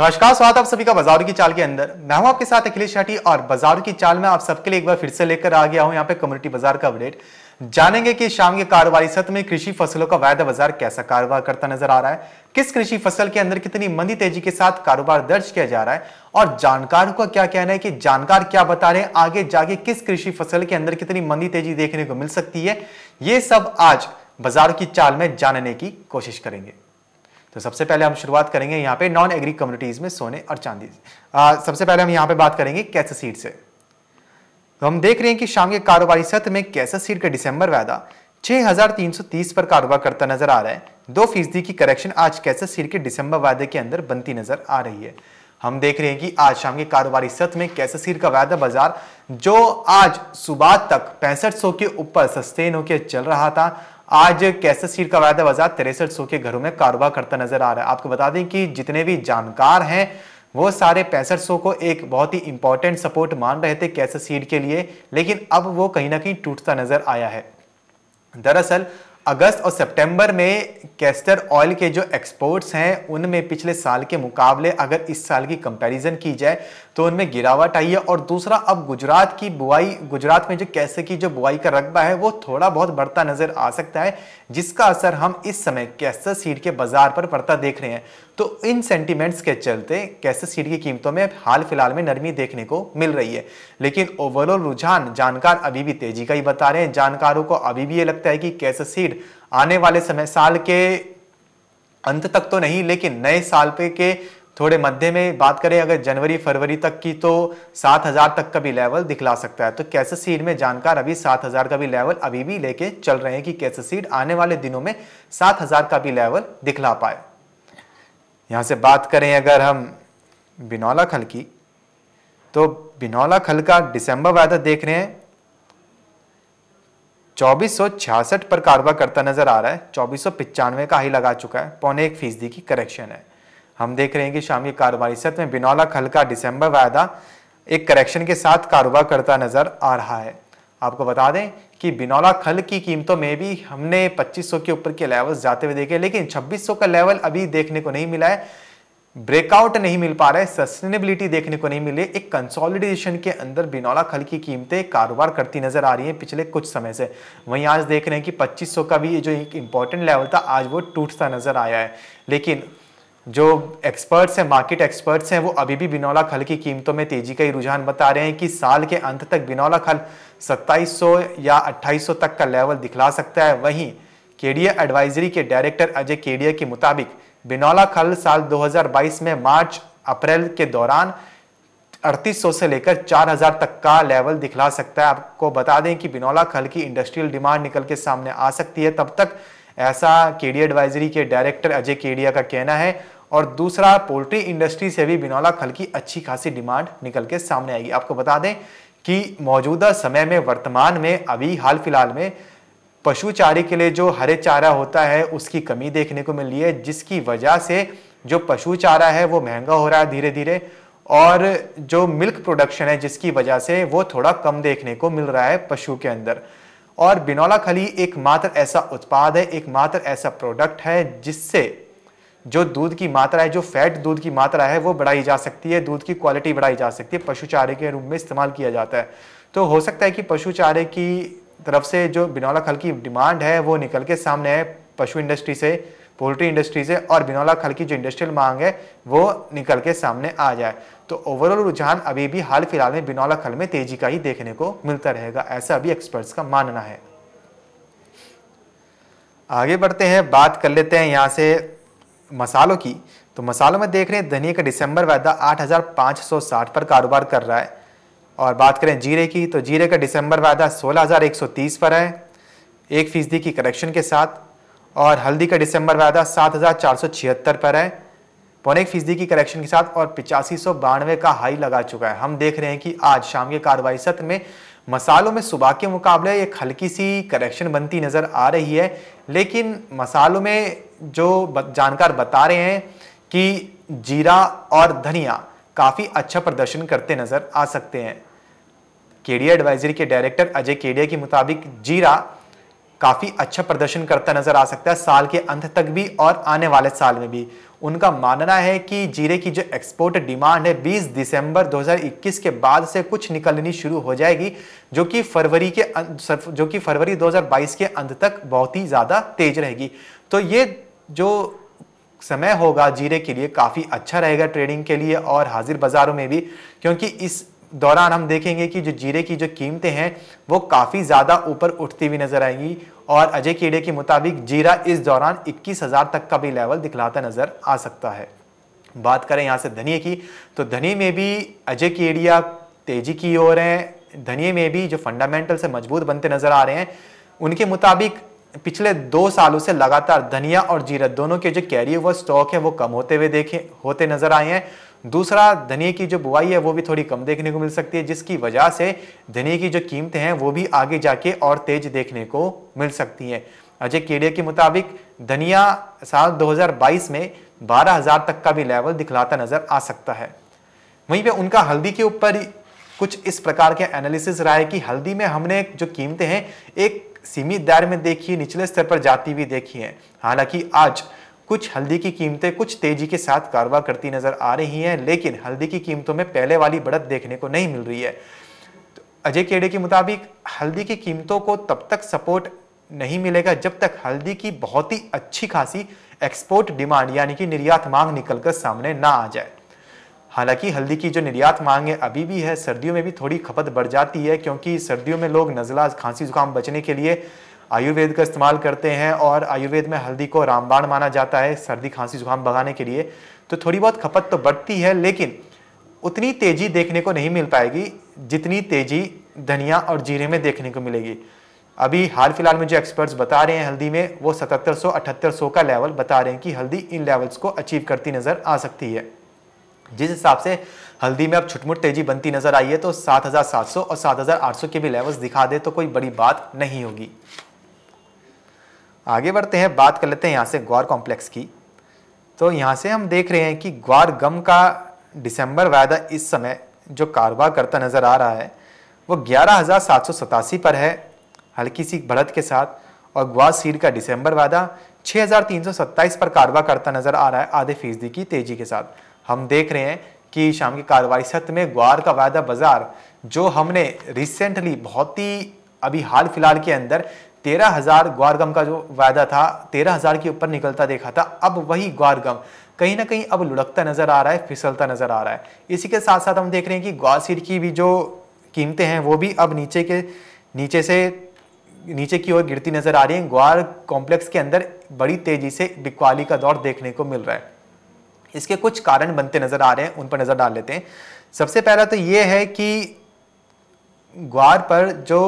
नमस्कार स्वागत आप सभी का बाजारों की चाल के अंदर मैं हूं आपके साथ अखिलेश शाठी और बाजारों की चाल में आप सबके लिए एक बार फिर से लेकर आ गया हूं यहां पे कम्युनिटी बाजार का अपडेट जानेंगे कि शाम के कारोबारी सत्र में कृषि फसलों का वायदा बाजार कैसा कारोबार करता नजर आ रहा है किस कृषि फसल के अंदर कितनी मंदी तेजी के साथ कारोबार दर्ज किया जा रहा है और जानकारों का क्या कहना है कि जानकार क्या बता रहे हैं आगे जाके किस कृषि फसल के अंदर कितनी मंदी तेजी देखने को मिल सकती है ये सब आज बाजार की चाल में जानने की कोशिश करेंगे तो सबसे पहले हम शुरुआत करेंगे यहाँ पे नॉन एग्री कम्युनिटीज़ में सोने और चांदी आ, सबसे पहले हम यहाँ पे बात करेंगे कैसे सीड से तो हम देख रहे हैं कि शाम के कारोबारी सत्र में कैसे सीड का दिसंबर वायदा 6,330 पर कारोबार करता नजर आ रहा है दो फीसदी की करेक्शन आज कैसे सीड के दिसंबर वायदे के अंदर बनती नजर आ रही है हम देख रहे हैं कि आज शाम के कारोबारी सत्र में कैसे सीर का वायदा बाजार जो आज सुबह तक पैंसठ के ऊपर सस्टेन होकर चल रहा था आज कैसे सीर का वायदा बाजार तिरसठ सौ के घरों में कारोबार करता नजर आ रहा है आपको बता दें कि जितने भी जानकार हैं वो सारे पैंसठ सौ को एक बहुत ही इंपॉर्टेंट सपोर्ट मान रहे थे कैसे सीड के लिए लेकिन अब वो कहीं ना कहीं टूटता नजर आया है दरअसल अगस्त और सितंबर में कैस्टर ऑयल के जो एक्सपोर्ट्स हैं उनमें पिछले साल के मुकाबले अगर इस साल की कंपैरिजन की जाए तो उनमें गिरावट आई है और दूसरा अब गुजरात की बुआई गुजरात में जो कैसे की जो बुआई का रकबा है वो थोड़ा बहुत बढ़ता नजर आ सकता है जिसका असर हम इस समय कैस्टर सीड के बाजार पर पड़ता देख रहे हैं तो इन सेंटीमेंट्स के चलते कैसे सीड की कीमतों में हाल फिलहाल में नरमी देखने को मिल रही है लेकिन ओवरऑल रुझान जानकार अभी भी तेजी का ही बता रहे हैं जानकारों को अभी भी ये लगता है कि कैसे सीड आने वाले समय साल के अंत तक तो नहीं लेकिन नए साल पे के थोड़े मध्य में बात करें अगर जनवरी फरवरी तक की तो सात हजार तक का भी लेवल दिखला सकता है तो कैसे सीड में जानकार अभी सात हजार का भी लेवल अभी भी लेके चल रहे हैं कि कैसे सीड आने वाले दिनों में सात हजार का भी लेवल दिखला पाए यहाँ से बात करें अगर हम बिनौला खल की तो बिनौला खल का दिसंबर वायदा देख रहे हैं चौबीस पर कारोबार करता नजर आ रहा है चौबीस का ही लगा चुका है पौने एक फीसदी की करेक्शन है हम देख रहे हैं कि शाम के कारोबारी सत्र में बिनौला खल का दिसंबर वायदा एक करेक्शन के साथ कारोबार करता नजर आ रहा है आपको बता दें कि बिनौला खल की कीमतों में भी हमने 2500 के ऊपर के लेवल्स जाते हुए देखे लेकिन 2600 का लेवल अभी देखने को नहीं मिला है ब्रेकआउट नहीं मिल पा रहा है सस्टेनेबिलिटी देखने को नहीं मिली एक कंसोलिडेशन के अंदर बिनौला खल की कीमतें कारोबार करती नजर आ रही हैं पिछले कुछ समय से वहीं आज देख रहे हैं कि 2500 का भी जो एक इंपॉर्टेंट लेवल था आज वो टूटता नजर आया है लेकिन जो एक्सपर्ट्स हैं मार्केट एक्सपर्ट्स हैं वो अभी भी बिनौला खल की कीमतों में तेजी का ही रुझान बता रहे हैं कि साल के अंत तक बिनौला खल 2700 या 2800 तक का लेवल दिखला सकता है वहीं केडीए एडवाइजरी के डायरेक्टर अजय केडीए के मुताबिक बिनौला खल साल 2022 में मार्च अप्रैल के दौरान अड़तीस से लेकर चार तक का लेवल दिखला सकता है आपको बता दें कि बिनौला खल की इंडस्ट्रियल डिमांड निकल के सामने आ सकती है तब तक ऐसा केडी एडवाइजरी के डायरेक्टर अजय केडिया का कहना है और दूसरा पोल्ट्री इंडस्ट्री से भी बिनौला खल की अच्छी खासी डिमांड निकल के सामने आएगी आपको बता दें कि मौजूदा समय में वर्तमान में अभी हाल फिलहाल में पशु चारे के लिए जो हरे चारा होता है उसकी कमी देखने को मिली है जिसकी वजह से जो पशु चारा है वो महंगा हो रहा है धीरे धीरे और जो मिल्क प्रोडक्शन है जिसकी वजह से वो थोड़ा कम देखने को मिल रहा है पशु के अंदर और बिनौला खली एक मात्र ऐसा उत्पाद है एक मात्र ऐसा प्रोडक्ट है जिससे जो दूध की मात्रा है जो फैट दूध की मात्रा है वो बढ़ाई जा सकती है दूध की क्वालिटी बढ़ाई जा सकती है पशु चारे के रूप में इस्तेमाल किया जाता है तो हो सकता है कि पशु चारे की तरफ से जो बिनौला खल की डिमांड है वो निकल के सामने है पशु इंडस्ट्री से पोल्ट्री इंडस्ट्री से और बिनौला खल की जो इंडस्ट्रियल मांग है वो निकल के सामने आ जाए तो ओवरऑल रुझान अभी भी हाल फिलहाल में बिनौला खल में तेजी का ही देखने को मिलता रहेगा ऐसा अभी एक्सपर्ट्स का मानना है आगे बढ़ते हैं बात कर लेते हैं यहाँ से मसालों की तो मसालों में देख रहे हैं धनिया का दिसंबर वायदा 8,560 पर कारोबार कर रहा है और बात करें जीरे की तो जीरे का दिसंबर वायदा 16,130 पर है एक फीसदी की करेक्शन के साथ और हल्दी का डिसंबर वायदा सात हज़ार चार सौ छिहत्तर पर है पौने एक फीसदी की करेक्शन के साथ और पिचासी सौ बानवे का हाई लगा चुका है हम देख रहे हैं कि आज शाम के कार्रवाई सत्र में मसालों में सुबह के मुकाबले एक हल्की सी करेक्शन बनती नज़र आ रही है लेकिन मसालों में जो जानकार बता रहे हैं कि जीरा और धनिया काफ़ी अच्छा प्रदर्शन करते नज़र आ सकते हैं केडिया एडवाइजरी के डायरेक्टर अजय केडिया के मुताबिक जीरा काफ़ी अच्छा प्रदर्शन करता नजर आ सकता है साल के अंत तक भी और आने वाले साल में भी उनका मानना है कि जीरे की जो एक्सपोर्ट डिमांड है 20 दिसंबर 2021 के बाद से कुछ निकलनी शुरू हो जाएगी जो कि फरवरी के अं, जो कि फरवरी 2022 के अंत तक बहुत ही ज़्यादा तेज रहेगी तो ये जो समय होगा जीरे के लिए काफ़ी अच्छा रहेगा ट्रेडिंग के लिए और हाजिर बाज़ारों में भी क्योंकि इस दौरान हम देखेंगे कि जो जीरे की जो कीमतें हैं वो काफ़ी ज़्यादा ऊपर उठती हुई नज़र आएंगी और अजय कीड़े के मुताबिक जीरा इस दौरान इक्कीस हज़ार तक का भी लेवल दिखलाता नज़र आ सकता है बात करें यहाँ से धनिए की तो धनिए में भी अजय कीड़िया तेजी की ओर हैं धनिए में भी जो फंडामेंटल से मजबूत बनते नज़र आ रहे हैं उनके मुताबिक पिछले दो सालों से लगातार धनिया और जीरा दोनों के जो कैरी ओवर स्टॉक है वो कम होते हुए देखे होते नज़र आए हैं दूसरा धनिया की जो बुआई है वो भी थोड़ी कम देखने को मिल सकती है जिसकी वजह से धनिया की जो कीमतें हैं वो भी आगे जाके और तेज देखने को मिल सकती हैं अजय केडिया के मुताबिक धनिया साल 2022 में 12,000 तक का भी लेवल दिखलाता नजर आ सकता है वहीं पे उनका हल्दी के ऊपर कुछ इस प्रकार के एनालिसिस रहा है कि हल्दी में हमने जो कीमतें हैं एक सीमित दायर में देखी निचले स्तर पर जाती हुई देखी है हालांकि आज कुछ हल्दी की कीमतें कुछ तेजी के साथ कारोबार करती नजर आ रही हैं लेकिन हल्दी की कीमतों में पहले वाली बढ़त देखने को नहीं मिल रही है तो अजय केड़े के मुताबिक हल्दी की कीमतों को तब तक सपोर्ट नहीं मिलेगा जब तक हल्दी की बहुत ही अच्छी खासी एक्सपोर्ट डिमांड यानी कि निर्यात मांग निकलकर सामने ना आ जाए हालांकि हल्दी की जो निर्यात मांग है अभी भी है सर्दियों में भी थोड़ी खपत बढ़ जाती है क्योंकि सर्दियों में लोग नज़ला खांसी जुकाम बचने के लिए आयुर्वेद का इस्तेमाल करते हैं और आयुर्वेद में हल्दी को रामबाण माना जाता है सर्दी खांसी जुकाम भगाने के लिए तो थोड़ी बहुत खपत तो बढ़ती है लेकिन उतनी तेज़ी देखने को नहीं मिल पाएगी जितनी तेज़ी धनिया और जीरे में देखने को मिलेगी अभी हाल फिलहाल में जो एक्सपर्ट्स बता रहे हैं हल्दी में वो 7700 अठहत्तर का लेवल बता रहे हैं कि हल्दी इन लेवल्स को अचीव करती नज़र आ सकती है जिस हिसाब से हल्दी में अब छुटमुट तेजी बनती नज़र आई है तो 7700 और 7800 के भी लेवल्स दिखा दे तो कोई बड़ी बात नहीं होगी आगे बढ़ते हैं बात कर लेते हैं यहाँ से ग्वार कॉम्प्लेक्स की तो यहाँ से हम देख रहे हैं कि ग्वार गम का दिसंबर वायदा इस समय जो कारोबार करता नज़र आ रहा है वो ग्यारह पर है हल्की सी बढ़त के साथ और ग्वार सीड का दिसंबर वायदा 6,327 पर कारोबार करता नज़र आ रहा है आधे फीसदी की तेज़ी के साथ हम देख रहे हैं कि शाम की कारोबारी सत्र में ग्वार का वायदा बाजार जो हमने रिसेंटली बहुत ही अभी हाल फिलहाल के अंदर तेरह हज़ार ग्वारगम का जो वायदा था तेरह हज़ार के ऊपर निकलता देखा था अब वही ग्वारगम कहीं ना कहीं अब लुढ़कता नज़र आ रहा है फिसलता नज़र आ रहा है इसी के साथ साथ हम देख रहे हैं कि ग्वासीर की भी जो कीमतें हैं वो भी अब नीचे के नीचे से नीचे की ओर गिरती नज़र आ रही हैं ग्वार कॉम्प्लेक्स के अंदर बड़ी तेज़ी से बिकवाली का दौर देखने को मिल रहा है इसके कुछ कारण बनते नज़र आ रहे हैं उन पर नज़र डाल लेते हैं सबसे पहला तो ये है कि ग्वार पर जो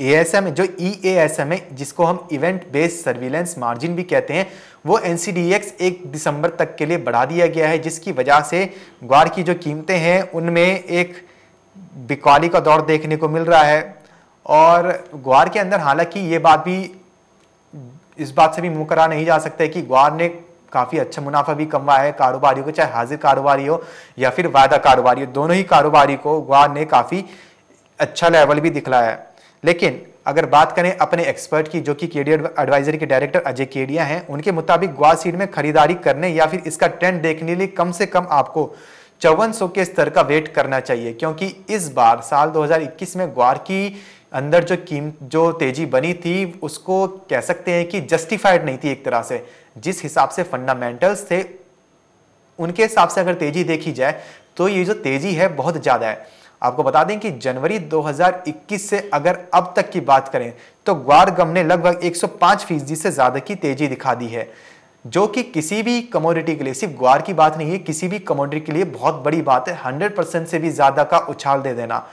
एएसएम जो ईएएसएम e है जिसको हम इवेंट बेस्ड सर्विलेंस मार्जिन भी कहते हैं वो एन e एक दिसंबर तक के लिए बढ़ा दिया गया है जिसकी वजह से ग्वार की जो कीमतें हैं उनमें एक बिकवाली का दौर देखने को मिल रहा है और ग्वार के अंदर हालांकि ये बात भी इस बात से भी मुँह करा नहीं जा सकता कि ग्वार ने काफ़ी अच्छा मुनाफा भी कमवाया है कारोबारियों को चाहे हाजिर कारोबारी हो या फिर वायदा कारोबारी हो दोनों ही कारोबारी को ग्वार ने काफ़ी अच्छा लेवल भी दिखलाया है लेकिन अगर बात करें अपने एक्सपर्ट की जो कि केडी एडवाइजरी के डायरेक्टर अजय केडिया हैं उनके मुताबिक ग्वा सीड में खरीदारी करने या फिर इसका ट्रेंड देखने लिए कम से कम आपको चौवन के स्तर का वेट करना चाहिए क्योंकि इस बार साल 2021 में ग्वार की अंदर जो कीम जो तेजी बनी थी उसको कह सकते हैं कि जस्टिफाइड नहीं थी एक तरह से जिस हिसाब से फंडामेंटल्स थे उनके हिसाब से अगर तेजी देखी जाए तो ये जो तेजी है बहुत ज़्यादा है आपको बता दें कि जनवरी 2021 से अगर अब तक की बात करें तो ग्वार गम ने लगभग 105 फीसदी से ज़्यादा की तेजी दिखा दी है जो कि किसी भी कमोडिटी के लिए सिर्फ ग्वार की बात नहीं है किसी भी कमोडिटी के लिए बहुत बड़ी बात है हंड्रेड परसेंट से भी ज़्यादा का उछाल दे देना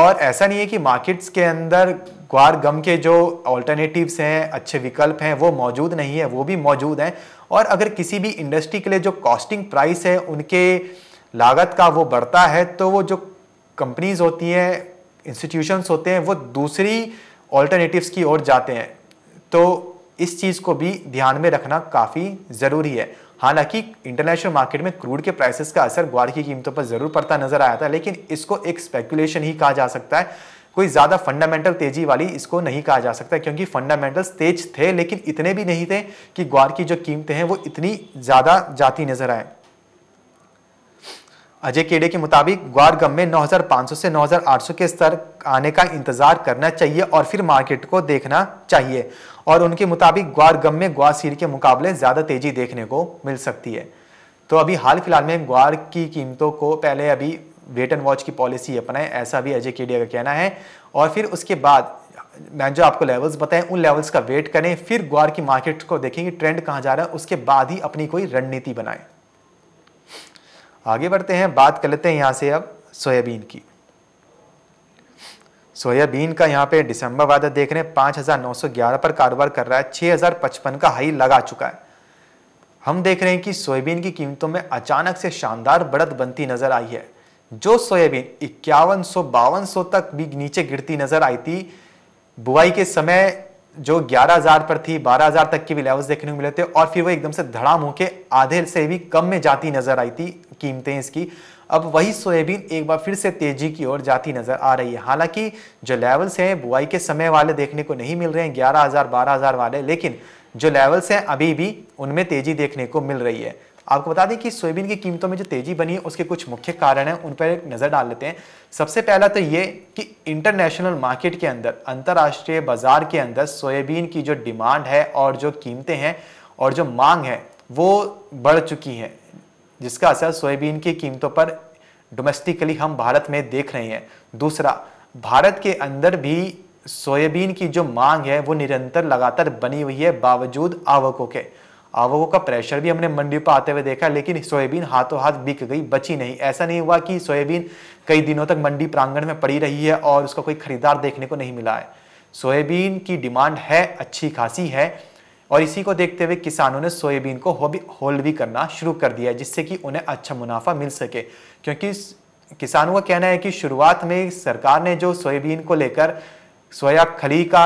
और ऐसा नहीं है कि मार्केट्स के अंदर ग्वार गम के जो ऑल्टरनेटिव्स हैं अच्छे विकल्प हैं वो मौजूद नहीं है वो भी मौजूद हैं और अगर किसी भी इंडस्ट्री के लिए जो कॉस्टिंग प्राइस है उनके लागत का वो बढ़ता है तो वो जो कंपनीज होती हैं इंस्टीट्यूशंस होते हैं वो दूसरी ऑल्टरनेटिव्स की ओर जाते हैं तो इस चीज़ को भी ध्यान में रखना काफ़ी ज़रूरी है हालांकि इंटरनेशनल मार्केट में क्रूड के प्राइसेस का असर ग्वार की कीमतों पर ज़रूर पड़ता नज़र आया था लेकिन इसको एक स्पेकुलेशन ही कहा जा सकता है कोई ज़्यादा फंडामेंटल तेज़ी वाली इसको नहीं कहा जा सकता क्योंकि फंडामेंटल्स तेज थे लेकिन इतने भी नहीं थे कि ग्वार की जो कीमतें हैं वो इतनी ज़्यादा जाती नज़र आएँ अजय केड़े के मुताबिक ग्वार गम में 9,500 से 9,800 के स्तर आने का इंतजार करना चाहिए और फिर मार्केट को देखना चाहिए और उनके मुताबिक ग्वार गम में ग्वार सीर के मुकाबले ज़्यादा तेज़ी देखने को मिल सकती है तो अभी हाल फिलहाल में ग्वार की कीमतों को पहले अभी वेट एंड वॉच की पॉलिसी अपनाएं ऐसा भी अजय केडिया का कहना है और फिर उसके बाद मैं जो आपको लेवल्स बताएं उन लेवल्स का वेट करें फिर ग्वार की मार्केट को देखेंगे ट्रेंड कहाँ जा रहा है उसके बाद ही अपनी कोई रणनीति बनाएं आगे बढ़ते हैं बात कर लेते हैं यहाँ से अब सोयाबीन की सोयाबीन का यहाँ पे दिसंबर वादा देख रहे हैं पांच हज़ार नौ सौ ग्यारह पर कारोबार कर रहा है छह हज़ार पचपन का हाई लगा चुका है हम देख रहे हैं कि सोयाबीन की कीमतों में अचानक से शानदार बढ़त बनती नज़र आई है जो सोयाबीन इक्यावन सो बावन सौ तक भी नीचे गिरती नज़र आई थी बुआई के समय जो 11000 पर थी 12000 तक के भी लेवल्स देखने को मिले थे और फिर वो एकदम से धड़ाम होकर आधे से भी कम में जाती नजर आई थी कीमतें इसकी अब वही सोयाबीन एक बार फिर से तेजी की ओर जाती नजर आ रही है हालांकि जो लेवल्स हैं बुआई के समय वाले देखने को नहीं मिल रहे हैं ग्यारह हज़ार वाले लेकिन जो लेवल्स हैं अभी भी उनमें तेजी देखने को मिल रही है आपको बता दें कि सोयाबीन की कीमतों में जो तेजी बनी है उसके कुछ मुख्य कारण हैं उन पर एक नज़र डाल लेते हैं सबसे पहला तो ये कि इंटरनेशनल मार्केट के अंदर अंतर्राष्ट्रीय बाजार के अंदर सोयाबीन की जो डिमांड है और जो कीमतें हैं और जो मांग है वो बढ़ चुकी हैं जिसका असर सोयाबीन की कीमतों पर डोमेस्टिकली हम भारत में देख रहे हैं दूसरा भारत के अंदर भी सोयाबीन की जो मांग है वो निरंतर लगातार बनी हुई है बावजूद आवकों के आवकों का प्रेशर भी हमने मंडी पर आते हुए देखा लेकिन सोयाबीन हाथों हाथ बिक गई बची नहीं ऐसा नहीं हुआ कि सोयाबीन कई दिनों तक मंडी प्रांगण में पड़ी रही है और उसका कोई खरीदार देखने को नहीं मिला है सोयाबीन की डिमांड है अच्छी खासी है और इसी को देखते हुए किसानों ने सोयाबीन को हो भी होल्ड भी करना शुरू कर दिया है जिससे कि उन्हें अच्छा मुनाफा मिल सके क्योंकि किसानों का कहना है कि शुरुआत में सरकार ने जो सोयाबीन को लेकर सोया खली का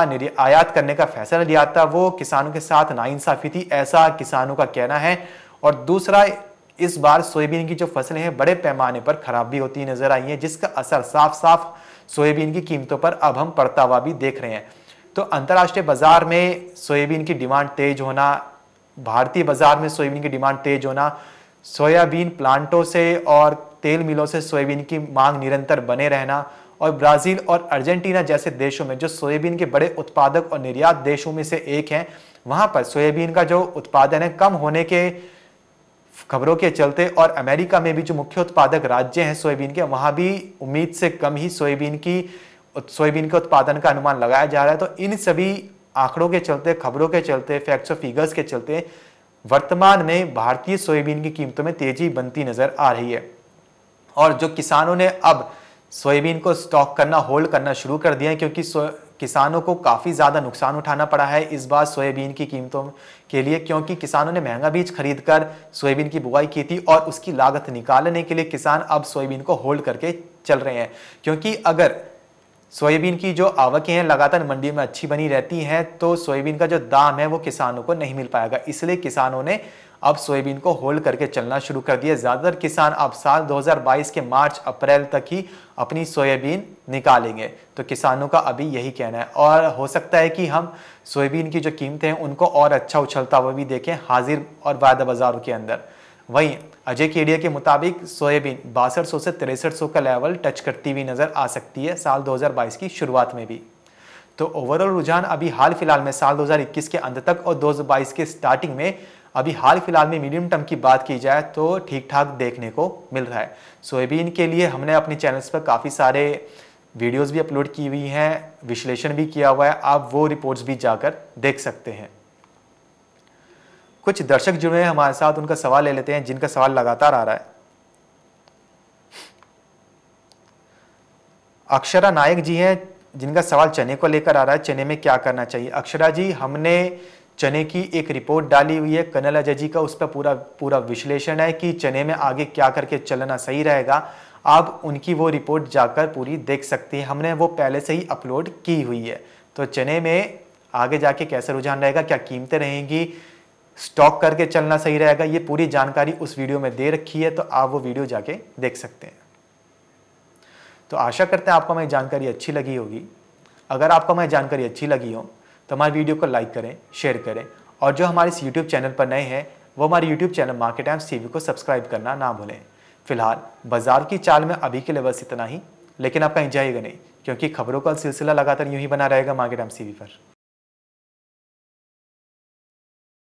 आयात करने का फैसला लिया था वो किसानों के साथ नाइंसाफी थी ऐसा किसानों का कहना है और दूसरा इस बार सोयाबीन की जो फसलें हैं बड़े पैमाने पर खराब भी होती नजर आई हैं जिसका असर साफ साफ सोयाबीन की कीमतों पर अब हम पड़ता हुआ भी देख रहे हैं तो अंतर्राष्ट्रीय बाजार में सोयाबीन की डिमांड तेज होना भारतीय बाजार में सोयाबीन की डिमांड तेज होना सोयाबीन प्लांटों से और तेल मिलों से सोयाबीन की मांग निरंतर बने रहना और ब्राज़ील और अर्जेंटीना जैसे देशों में जो सोयाबीन के बड़े उत्पादक और निर्यात देशों में से एक हैं वहाँ पर सोयाबीन का जो उत्पादन है कम होने के खबरों के चलते और अमेरिका में भी जो मुख्य उत्पादक राज्य हैं सोयाबीन के वहाँ भी उम्मीद से कम ही सोयाबीन की सोयाबीन के उत्पादन का अनुमान लगाया जा रहा है तो इन सभी आंकड़ों के चलते खबरों के चलते फैक्ट्स और फिगर्स के चलते वर्तमान में भारतीय सोयाबीन की कीमतों में तेजी बनती नजर आ रही है और जो किसानों ने अब सोयाबीन को स्टॉक करना होल्ड करना शुरू कर दिया है क्योंकि किसानों को काफ़ी ज़्यादा नुकसान उठाना पड़ा है इस बार सोयाबीन की कीमतों के लिए क्योंकि किसानों ने महंगा बीज खरीद कर सोयाबीन की बुआई की थी और उसकी लागत निकालने के लिए किसान अब सोयाबीन को होल्ड करके चल रहे हैं क्योंकि अगर सोयाबीन की जो आवकें हैं लगातार मंडी में अच्छी बनी रहती हैं तो सोयाबीन का जो दाम है वो किसानों को नहीं मिल पाएगा इसलिए किसानों ने अब सोयाबीन को होल्ड करके चलना शुरू कर दिया ज़्यादातर किसान अब साल 2022 के मार्च अप्रैल तक ही अपनी सोयाबीन निकालेंगे तो किसानों का अभी यही कहना है और हो सकता है कि हम सोयाबीन की जो कीमतें हैं उनको और अच्छा उछलता हुआ भी देखें हाजिर और वायदा बाज़ारों के अंदर वहीं अजय केडिया के मुताबिक सोयाबीन बासठ सौ से तिरसठ सौ का लेवल टच करती हुई नज़र आ सकती है साल 2022 की शुरुआत में भी तो ओवरऑल रुझान अभी हाल फिलहाल में साल 2021 के अंत तक और 2022 के स्टार्टिंग में अभी हाल फिलहाल में मीडियम टर्म की बात की जाए तो ठीक ठाक देखने को मिल रहा है सोयाबीन के लिए हमने अपने चैनल्स पर काफ़ी सारे वीडियोस भी अपलोड की हुई हैं विश्लेषण भी किया हुआ है आप वो रिपोर्ट्स भी जाकर देख सकते हैं कुछ दर्शक जुड़े हैं हमारे साथ उनका सवाल ले लेते हैं जिनका सवाल लगातार आ रहा है अक्षरा नायक जी हैं जिनका सवाल चने को लेकर आ रहा है चने में क्या करना चाहिए अक्षरा जी हमने चने की एक रिपोर्ट डाली हुई है कनल अजय जी का उस पर पूरा पूरा विश्लेषण है कि चने में आगे क्या करके चलना सही रहेगा आप उनकी वो रिपोर्ट जाकर पूरी देख सकती हैं हमने वो पहले से ही अपलोड की हुई है तो चने में आगे जाके कैसे रुझान रहेगा क्या कीमतें रहेंगी स्टॉक करके चलना सही रहेगा ये पूरी जानकारी उस वीडियो में दे रखी है तो आप वो वीडियो जाके देख सकते हैं तो आशा करते हैं आपको हमारी जानकारी अच्छी लगी होगी अगर आपको हमारी जानकारी अच्छी लगी हो तो हमारी वीडियो को लाइक करें शेयर करें और जो हमारे इस यूट्यूब चैनल पर नए हैं वो हमारे यूट्यूब चैनल मार्केट एम्स टी को सब्सक्राइब करना ना भूलें फिलहाल बाजार की चाल में अभी के लिए बस इतना ही लेकिन आप कहीं जाइएगा नहीं क्योंकि खबरों का सिलसिला लगातार यूँ ही बना रहेगा मार्केट एम्स टी पर